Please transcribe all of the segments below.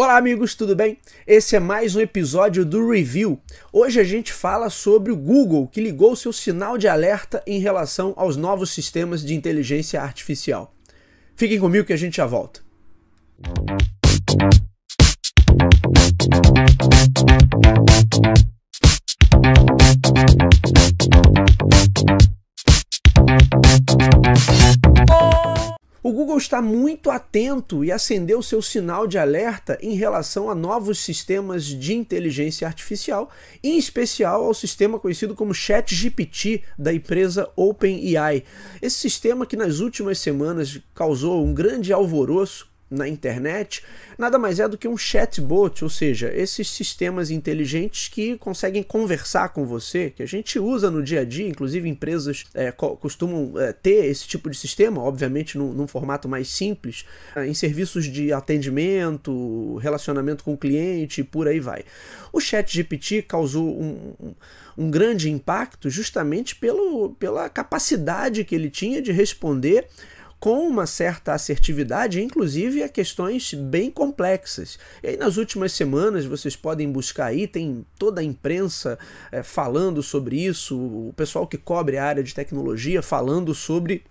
Olá, amigos, tudo bem? Esse é mais um episódio do Review. Hoje a gente fala sobre o Google que ligou seu sinal de alerta em relação aos novos sistemas de inteligência artificial. Fiquem comigo que a gente já volta. Música Google está muito atento e acendeu seu sinal de alerta em relação a novos sistemas de inteligência artificial, em especial ao sistema conhecido como ChatGPT da empresa OpenAI. Esse sistema que nas últimas semanas causou um grande alvoroço na internet nada mais é do que um chatbot, ou seja, esses sistemas inteligentes que conseguem conversar com você, que a gente usa no dia a dia, inclusive empresas é, costumam é, ter esse tipo de sistema, obviamente num, num formato mais simples, é, em serviços de atendimento, relacionamento com o cliente e por aí vai. O chat GPT causou um, um um grande impacto justamente pelo, pela capacidade que ele tinha de responder com uma certa assertividade, inclusive a questões bem complexas. E aí, nas últimas semanas, vocês podem buscar aí, tem toda a imprensa é, falando sobre isso, o pessoal que cobre a área de tecnologia falando sobre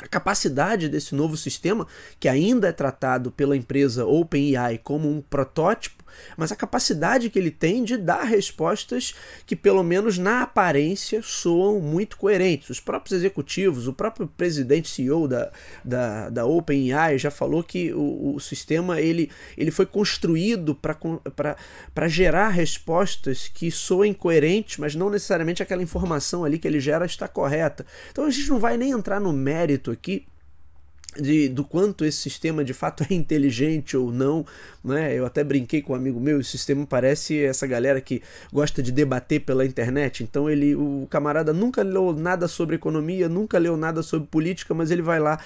a capacidade desse novo sistema, que ainda é tratado pela empresa OpenAI como um protótipo, mas a capacidade que ele tem de dar respostas que, pelo menos na aparência, soam muito coerentes. Os próprios executivos, o próprio presidente CEO da, da, da OpenAI já falou que o, o sistema ele, ele foi construído para gerar respostas que soem coerentes, mas não necessariamente aquela informação ali que ele gera está correta. Então a gente não vai nem entrar no mérito aqui de, do quanto esse sistema de fato é inteligente ou não. Né? Eu até brinquei com um amigo meu, o sistema parece essa galera que gosta de debater pela internet. Então ele, o camarada nunca leu nada sobre economia, nunca leu nada sobre política, mas ele vai lá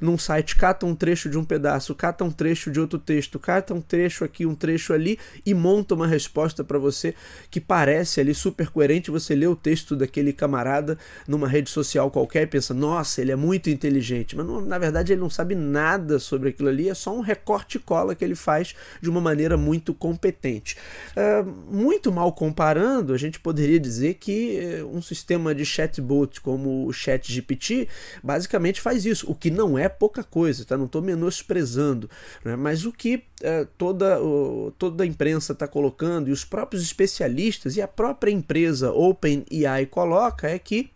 num site, cata um trecho de um pedaço, cata um trecho de outro texto, cata um trecho aqui, um trecho ali e monta uma resposta para você que parece ali super coerente. Você lê o texto daquele camarada numa rede social qualquer e pensa, nossa, ele é muito inteligente, mas não, na verdade ele ele não sabe nada sobre aquilo ali, é só um recorte e cola que ele faz de uma maneira muito competente. É, muito mal comparando, a gente poderia dizer que é, um sistema de chatbot como o ChatGPT basicamente faz isso, o que não é pouca coisa, tá? não estou menosprezando, né? mas o que é, toda, o, toda a imprensa está colocando e os próprios especialistas e a própria empresa OpenAI coloca é que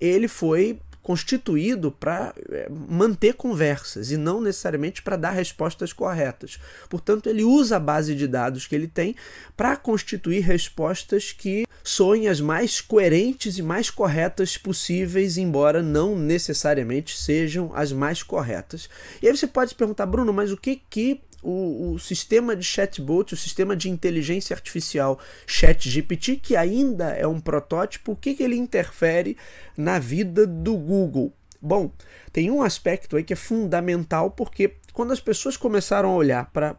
ele foi constituído para é, manter conversas e não necessariamente para dar respostas corretas. Portanto, ele usa a base de dados que ele tem para constituir respostas que soem as mais coerentes e mais corretas possíveis, embora não necessariamente sejam as mais corretas. E aí você pode perguntar, Bruno, mas o que que o, o, sistema de chatbot, o sistema de inteligência artificial ChatGPT, que ainda é um protótipo, o que, que ele interfere na vida do Google? Bom, tem um aspecto aí que é fundamental porque quando as pessoas começaram a olhar para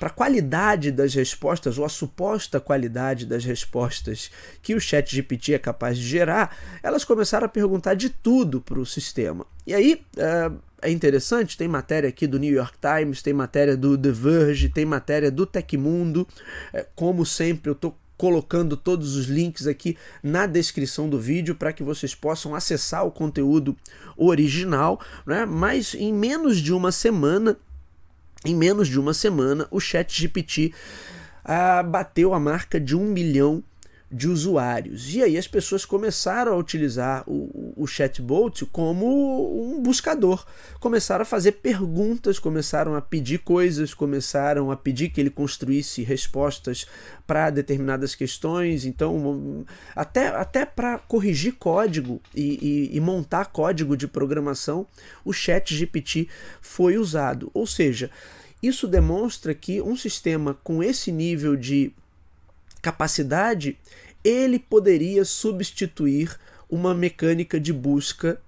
a qualidade das respostas, ou a suposta qualidade das respostas que o chat GPT é capaz de gerar, elas começaram a perguntar de tudo para o sistema. E aí, uh, é interessante, tem matéria aqui do New York Times, tem matéria do The Verge, tem matéria do Tecmundo. É, como sempre, eu estou colocando todos os links aqui na descrição do vídeo para que vocês possam acessar o conteúdo original, né? Mas em menos de uma semana, em menos de uma semana, o ChatGPT ah, bateu a marca de um milhão de usuários. E aí as pessoas começaram a utilizar o, o chatbot como um buscador. Começaram a fazer perguntas, começaram a pedir coisas, começaram a pedir que ele construísse respostas para determinadas questões. Então, até, até para corrigir código e, e, e montar código de programação, o chat GPT foi usado. Ou seja, isso demonstra que um sistema com esse nível de capacidade, ele poderia substituir uma mecânica de busca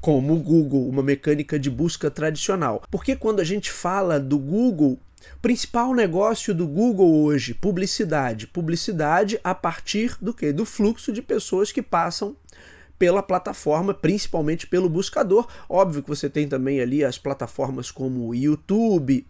como o Google, uma mecânica de busca tradicional. Porque quando a gente fala do Google, principal negócio do Google hoje, publicidade, publicidade a partir do que? Do fluxo de pessoas que passam pela plataforma, principalmente pelo buscador. Óbvio que você tem também ali as plataformas como o YouTube,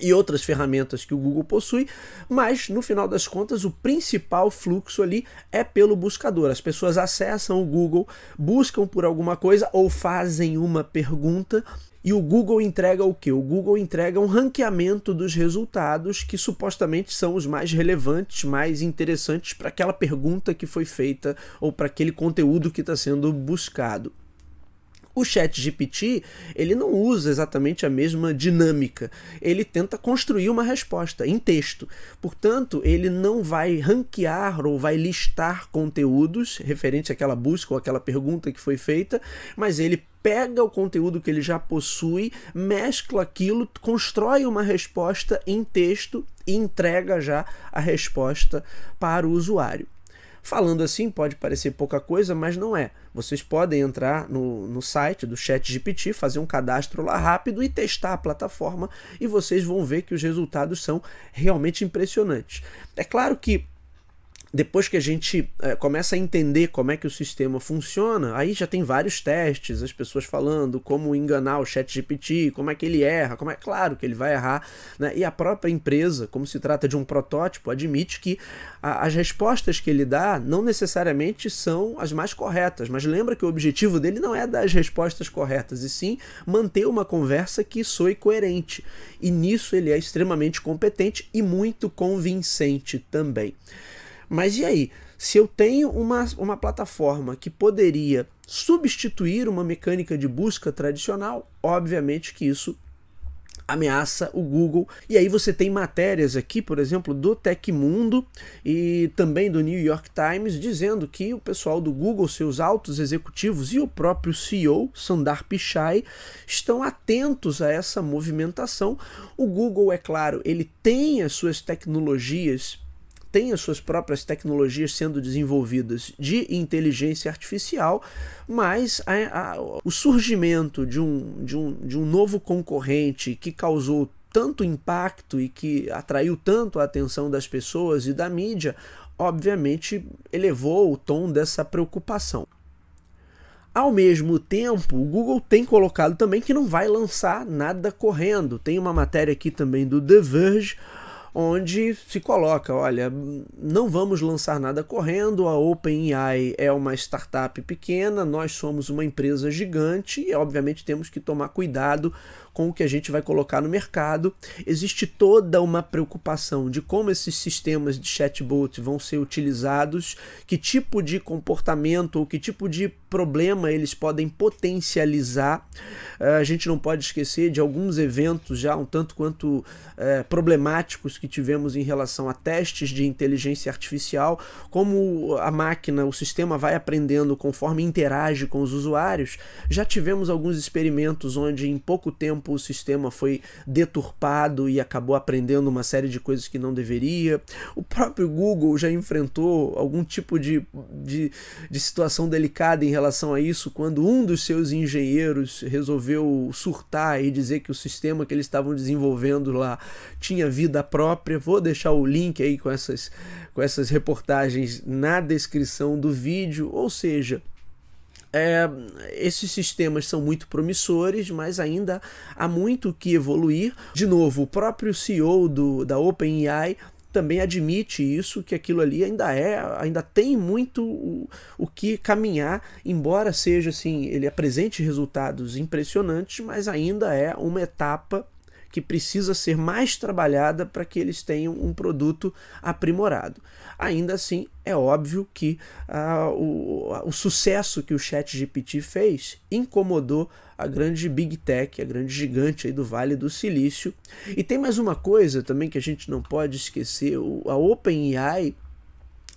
e outras ferramentas que o Google possui, mas no final das contas o principal fluxo ali é pelo buscador. As pessoas acessam o Google, buscam por alguma coisa ou fazem uma pergunta e o Google entrega o que? O Google entrega um ranqueamento dos resultados que supostamente são os mais relevantes, mais interessantes para aquela pergunta que foi feita ou para aquele conteúdo que está sendo buscado. O chat GPT, ele não usa exatamente a mesma dinâmica. Ele tenta construir uma resposta em texto. Portanto, ele não vai ranquear ou vai listar conteúdos referente àquela busca ou àquela pergunta que foi feita, mas ele pega o conteúdo que ele já possui, mescla aquilo, constrói uma resposta em texto e entrega já a resposta para o usuário. Falando assim, pode parecer pouca coisa, mas não é. Vocês podem entrar no, no site do ChatGPT, fazer um cadastro lá rápido e testar a plataforma, e vocês vão ver que os resultados são realmente impressionantes. É claro que depois que a gente é, começa a entender como é que o sistema funciona, aí já tem vários testes, as pessoas falando como enganar o chat GPT, como é que ele erra, como é claro que ele vai errar, né? E a própria empresa, como se trata de um protótipo, admite que a, as respostas que ele dá não necessariamente são as mais corretas, mas lembra que o objetivo dele não é dar as respostas corretas, e sim manter uma conversa que soe coerente. E nisso ele é extremamente competente e muito convincente também. Mas e aí? Se eu tenho uma, uma plataforma que poderia substituir uma mecânica de busca tradicional, obviamente que isso ameaça o Google. E aí você tem matérias aqui, por exemplo, do Tech Mundo e também do New York Times dizendo que o pessoal do Google, seus altos executivos e o próprio CEO, Sundar Pichai, estão atentos a essa movimentação. O Google, é claro, ele tem as suas tecnologias tem as suas próprias tecnologias sendo desenvolvidas de inteligência artificial, mas a, a, o surgimento de um, de, um, de um novo concorrente que causou tanto impacto e que atraiu tanto a atenção das pessoas e da mídia, obviamente elevou o tom dessa preocupação. Ao mesmo tempo, o Google tem colocado também que não vai lançar nada correndo. Tem uma matéria aqui também do The Verge onde se coloca, olha, não vamos lançar nada correndo, a OpenAI é uma startup pequena, nós somos uma empresa gigante e obviamente temos que tomar cuidado com o que a gente vai colocar no mercado. Existe toda uma preocupação de como esses sistemas de chatbot vão ser utilizados, que tipo de comportamento ou que tipo de problema eles podem potencializar. Eh, a gente não pode esquecer de alguns eventos já um tanto quanto eh, problemáticos que tivemos em relação a testes de inteligência artificial, como a máquina, o sistema vai aprendendo conforme interage com os usuários, já tivemos alguns experimentos onde em pouco tempo o sistema foi deturpado e acabou aprendendo uma série de coisas que não deveria. O próprio Google já enfrentou algum tipo de, de, de situação delicada em relação a isso quando um dos seus engenheiros resolveu surtar e dizer que o sistema que eles estavam desenvolvendo lá tinha vida própria própria. Vou deixar o link aí com essas, com essas reportagens na descrição do vídeo. Ou seja, é, esses sistemas são muito promissores, mas ainda há muito que evoluir. De novo, o próprio CEO do, da OpenAI também admite isso, que aquilo ali ainda é, ainda tem muito o, o que caminhar, embora seja assim, ele apresente resultados impressionantes, mas ainda é uma etapa que precisa ser mais trabalhada para que eles tenham um produto aprimorado. Ainda assim, é óbvio que ah, o, o sucesso que o ChatGPT fez incomodou a grande Big Tech, a grande gigante aí do Vale do Silício. E tem mais uma coisa também que a gente não pode esquecer: a OpenAI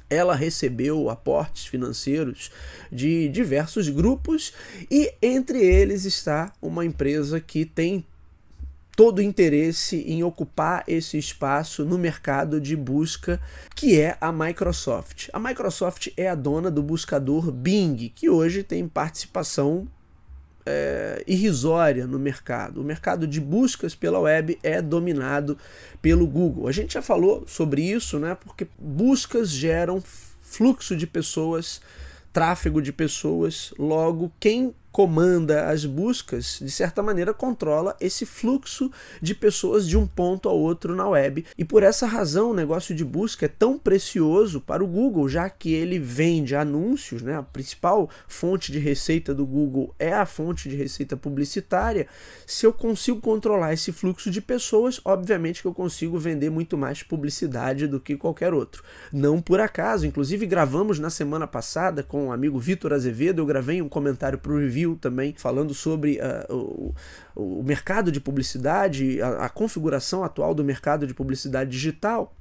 ela recebeu aportes financeiros de diversos grupos e entre eles está uma empresa que tem todo interesse em ocupar esse espaço no mercado de busca que é a Microsoft. A Microsoft é a dona do buscador Bing, que hoje tem participação é, irrisória no mercado. O mercado de buscas pela web é dominado pelo Google. A gente já falou sobre isso, né? Porque buscas geram fluxo de pessoas, tráfego de pessoas, logo quem comanda as buscas, de certa maneira controla esse fluxo de pessoas de um ponto ao outro na web. E por essa razão, o negócio de busca é tão precioso para o Google, já que ele vende anúncios, né? A principal fonte de receita do Google é a fonte de receita publicitária. Se eu consigo controlar esse fluxo de pessoas, obviamente que eu consigo vender muito mais publicidade do que qualquer outro. Não por acaso, inclusive gravamos na semana passada com o amigo Vitor Azevedo, eu gravei um comentário para o review também, falando sobre uh, o, o, mercado de publicidade, a, a configuração atual do mercado de publicidade digital.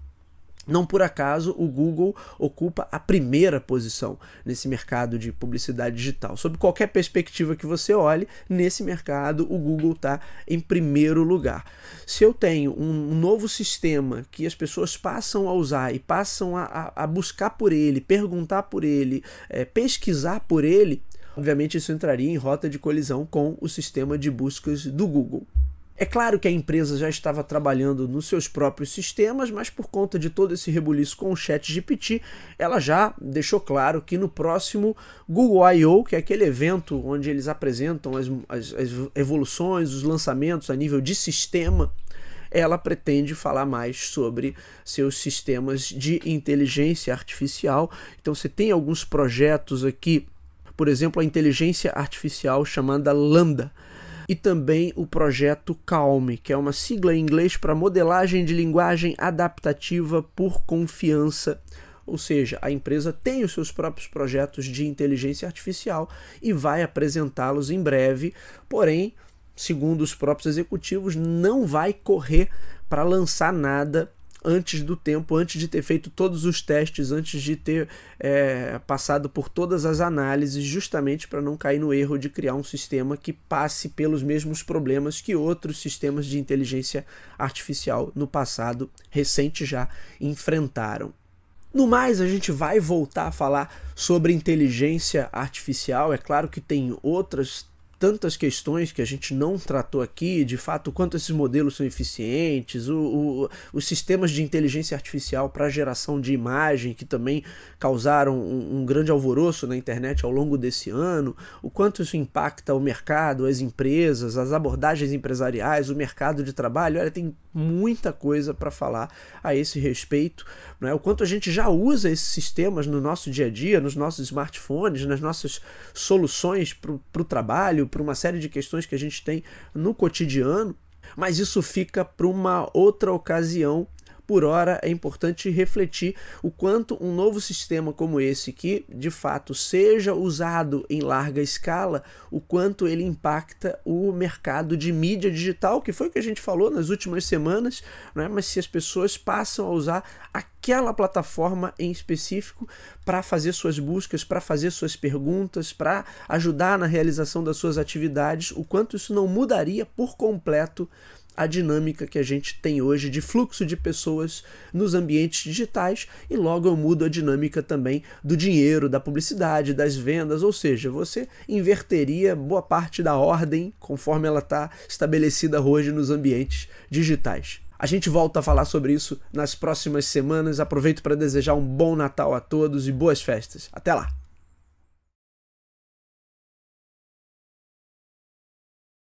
Não por acaso o Google ocupa a primeira posição nesse mercado de publicidade digital. Sob qualquer perspectiva que você olhe, nesse mercado o Google está em primeiro lugar. Se eu tenho um novo sistema que as pessoas passam a usar e passam a, a, a buscar por ele, perguntar por ele, é, pesquisar por ele, Obviamente, isso entraria em rota de colisão com o sistema de buscas do Google. É claro que a empresa já estava trabalhando nos seus próprios sistemas, mas por conta de todo esse rebuliço com o chat GPT, ela já deixou claro que no próximo Google I.O., que é aquele evento onde eles apresentam as, as, as evoluções, os lançamentos a nível de sistema, ela pretende falar mais sobre seus sistemas de inteligência artificial. Então você tem alguns projetos aqui por exemplo, a inteligência artificial chamada Lambda, e também o projeto CALM, que é uma sigla em inglês para modelagem de linguagem adaptativa por confiança. Ou seja, a empresa tem os seus próprios projetos de inteligência artificial e vai apresentá-los em breve, porém, segundo os próprios executivos, não vai correr para lançar nada antes do tempo, antes de ter feito todos os testes, antes de ter é, passado por todas as análises, justamente para não cair no erro de criar um sistema que passe pelos mesmos problemas que outros sistemas de inteligência artificial no passado recente já enfrentaram. No mais, a gente vai voltar a falar sobre inteligência artificial. É claro que tem outras tantas questões que a gente não tratou aqui, de fato, quanto esses modelos são eficientes, o, o, os sistemas de inteligência artificial para geração de imagem, que também causaram um, um, grande alvoroço na internet ao longo desse ano, o quanto isso impacta o mercado, as empresas, as abordagens empresariais, o mercado de trabalho. Olha, tem muita coisa para falar a esse respeito. Né? O quanto a gente já usa esses sistemas no nosso dia a dia, nos nossos smartphones, nas nossas soluções para o trabalho, para uma série de questões que a gente tem no cotidiano. Mas isso fica para uma outra ocasião por hora, é importante refletir o quanto um novo sistema como esse, que de fato seja usado em larga escala, o quanto ele impacta o mercado de mídia digital, que foi o que a gente falou nas últimas semanas, né? mas se as pessoas passam a usar aquela plataforma em específico para fazer suas buscas, para fazer suas perguntas, para ajudar na realização das suas atividades, o quanto isso não mudaria por completo a dinâmica que a gente tem hoje de fluxo de pessoas nos ambientes digitais e logo eu mudo a dinâmica também do dinheiro, da publicidade, das vendas, ou seja, você inverteria boa parte da ordem conforme ela está estabelecida hoje nos ambientes digitais. A gente volta a falar sobre isso nas próximas semanas. Aproveito para desejar um bom Natal a todos e boas festas. Até lá!